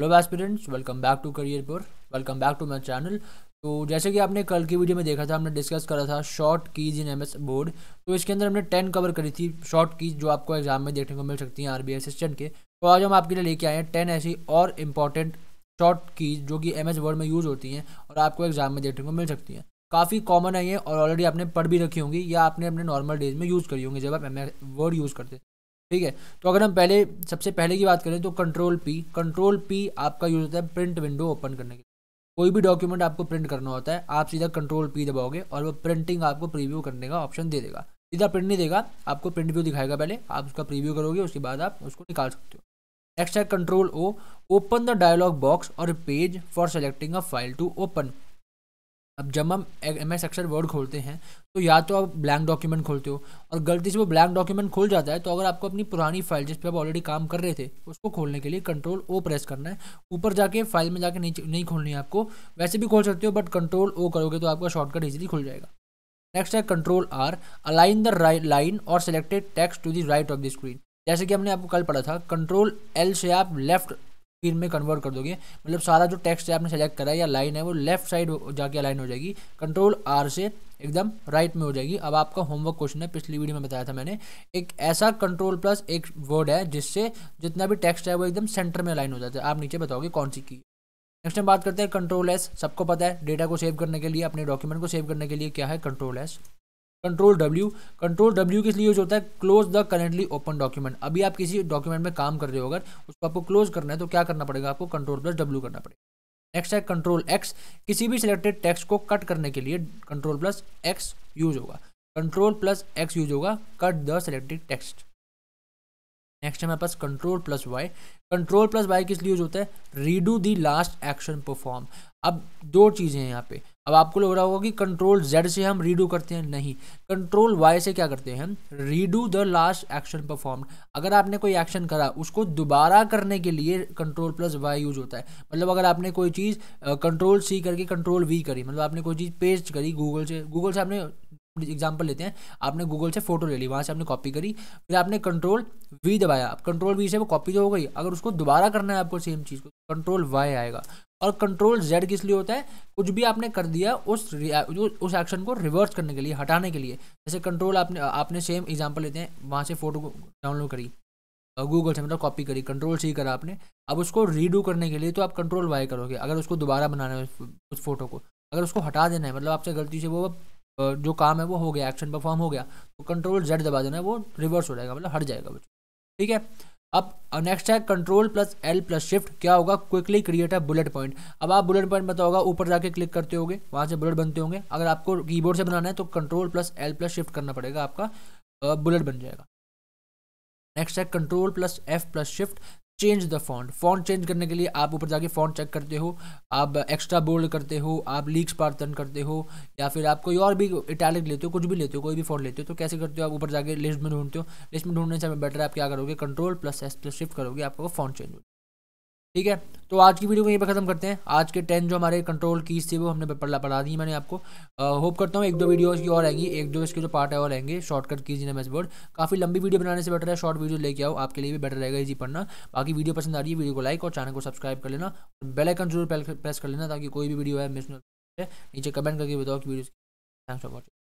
hello aspirants welcome back to career पर welcome back to my channel तो जैसे कि आपने कल की वीडियो में देखा था हमने डिस्कस करा था short keys in MS Word तो इसके अंदर हमने टेन कवर करी थी शॉर्ट कीज जो आपको एग्जाम में देखने को मिल सकती हैं आरबीआई असिस्टेंट के तो आज हम आपके लिए लेके आए हैं टेन ऐसी और इम्पॉर्टेंट शॉर्ट कीज जो कि एम एस वर्ड में यूज़ होती हैं और आपको एग्जाम में देखने को मिल सकती हैं काफ़ी कॉमन है ये और ऑलरेडी आपने पढ़ भी रखी होंगी या आपने अपने नॉर्मल डेज में यूज़ करी होंगी जब आप एम वर्ड यूज़ करते ठीक है तो अगर हम पहले सबसे पहले की बात करें तो कंट्रोल पी कंट्रोल पी आपका यूज़ होता है प्रिंट विंडो ओपन करने के कोई भी डॉक्यूमेंट आपको प्रिंट करना होता है आप सीधा कंट्रोल पी दबाओगे और वो प्रिंटिंग आपको प्रीव्यू करने का ऑप्शन दे देगा सीधा प्रिंट नहीं देगा आपको प्रिंट व्यू दिखाएगा पहले आप उसका प्रीव्यू करोगे उसके बाद आप उसको निकाल सकते हो नेक्स्ट है control O open the dialog box और page for selecting a file to open अब जब हम एम एस एक्सेल वर्ड खोलते हैं तो या तो आप ब्लैंक डॉक्यूमेंट खोलते हो और गलती से वो ब्लैंक डॉक्यूमेंट खोल जाता है तो अगर आपको अपनी पुरानी फाइल जिस पर आप ऑलरेडी काम कर रहे थे उसको खोलने के लिए कंट्रोल ओ प्रेस करना है ऊपर जाके फाइल में जाके नहीं नहीं खोलनी है आपको वैसे भी खोल सकते हो बट कंट्रोल ओ करोगे तो आपका शॉर्टकट ईजिली खुल जाएगा नेक्स्ट है control R align the line और selected text to the right of the screen जैसे कि हमने आपको कल पढ़ा था कंट्रोल एल से आप लेफ्ट स्क्रीन में कन्वर्ट कर दोगे मतलब सारा जो टेक्स्ट है आपने सेलेक्ट करा है या लाइन है वो लेफ्ट साइड जाके अलाइन हो जाएगी कंट्रोल आर से एकदम राइट में हो जाएगी अब आपका होमवर्क क्वेश्चन है पिछली वीडियो में बताया था मैंने एक ऐसा कंट्रोल प्लस एक वर्ड है जिससे जितना भी टेक्स्ट है वो एकदम सेंटर में अलाइन हो जाता है आप नीचे बताओगे कौन सी की नेक्स्ट हम बात करते हैं कंट्रोल एस सबको पता है डेटा को सेव करने के लिए अपने डॉक्यूमेंट को सेव करने के लिए क्या है control S control W control W किस लिए यूज होता है close the currently open document अभी आप किसी डॉक्यूमेंट में काम कर रहे हो अगर उसको आपको क्लोज करना है तो क्या करना पड़ेगा आपको कंट्रोल प्लस डब्ल्यू करना पड़ेगा नेक्स्ट है कंट्रोल एक्स किसी भी सिलेक्टेड टेक्स्ट को कट करने के लिए कंट्रोल प्लस एक्स यूज होगा कंट्रोल प्लस एक्स यूज होगा cut the selected text next हमारे पास control plus Y control plus Y किस लिए यूज होता है redo the last action perform अब दो चीज़ें हैं यहाँ पे अब आपको लग रहा होगा कि कंट्रोल जेड से हम रीडू करते हैं नहीं कंट्रोल वाई से क्या करते हैं redo the last action perform अगर आपने कोई एक्शन करा उसको दोबारा करने के लिए कंट्रोल प्लस वाई यूज होता है मतलब अगर आपने कोई चीज़ कंट्रोल सी करके कंट्रोल वी करी मतलब आपने कोई चीज़ पेस्ट करी गूगल से गूगल से आपने एग्जाम्पल लेते हैं आपने गूगल से फोटो ले ली वहाँ से आपने कॉपी करी फिर आपने कंट्रोल वी दबाया अब कंट्रोल वी से वो कॉपी तो हो गई अगर उसको दोबारा करना है आपको सेम चीज़ को कंट्रोल तो वाई आएगा और कंट्रोल जेड किस लिए होता है कुछ भी आपने कर दिया उस उस एक्शन को रिवर्स करने के लिए हटाने के लिए जैसे कंट्रोल आपने आपने सेम एग्जाम्पल लेते हैं वहाँ से फोटो डाउनलोड करी गूगल से मतलब कॉपी करी कंट्रोल सी करा आपने अब उसको रीडू करने के लिए तो आप कंट्रोल वाई करोगे अगर उसको दोबारा बनाना है उस फोटो को अगर उसको हटा देना है मतलब आपसे गलती से वो जो काम है वो हो गया एक्शन परफॉर्म हो गया तो कंट्रोल जेड दबा देना वो रिवर्स हो जाएगा मतलब हट जाएगा बच्चों ठीक है अब नेक्स्ट है control plus L plus shift क्या होगा क्विकली क्रिएट है बुलेट पॉइंट अब आप बुलेट पॉइंट बताओ ऊपर जाके क्लिक करते होगे वहाँ से बुलेट बनते होंगे अगर आपको कीबोर्ड से बनाना है तो control plus L plus shift करना पड़ेगा आपका बुलेट बन जाएगा नेक्स्ट है control plus F plus shift change the font font change करने के लिए आप ऊपर जाके फॉन्ट चेक करते हो आप एक्स्ट्रा बोल्ड करते हो आप लीक्स पार्टन करते हो या फिर आप कोई और भी इटैलिक लेते हो कुछ भी लेते हो कोई भी फॉन्ट लेते हो तो कैसे करते हो आप ऊपर जाके लिस्ट में ढूंढते हो लिस्ट में ढूंढने से बेटर आप क्या करोगे control plus S plus shift करोगे आपको फॉन्ट चेंज होगा ठीक है तो आज की वीडियो को यहीं पर खत्म करते हैं आज के टेन जो हमारे कंट्रोल कीज थी वो हमने पढ़ा पढ़ा दी मैंने आपको होप करता हूँ एक दो वीडियो की और आएंगी एक दो इसके जो पार्ट है और आएंगे shortcut keys in MS Word काफ़ी लंबी वीडियो बनाने से बेटर है शॉर्ट वीडियो लेके आओ आपके लिए भी बेटर रहेगा इजी पढ़ना बाकी वीडियो पसंद आ रही है वीडियो को लाइक और चैनल को सब्सक्राइब कर लेना बेल आइकन जरूर प्रेस कर लेना ताकि कोई भी वीडियो है मिस नीचे कमेंट करके बताओ कि वीडियो थैंक्स फॉर वॉचिंग